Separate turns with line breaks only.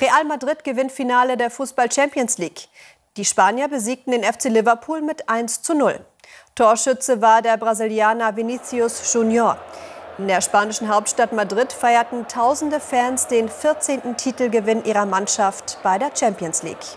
Real Madrid gewinnt Finale der Fußball Champions League. Die Spanier besiegten den FC Liverpool mit 1 zu 0. Torschütze war der Brasilianer Vinicius Junior. In der spanischen Hauptstadt Madrid feierten tausende Fans den 14. Titelgewinn ihrer Mannschaft bei der Champions League.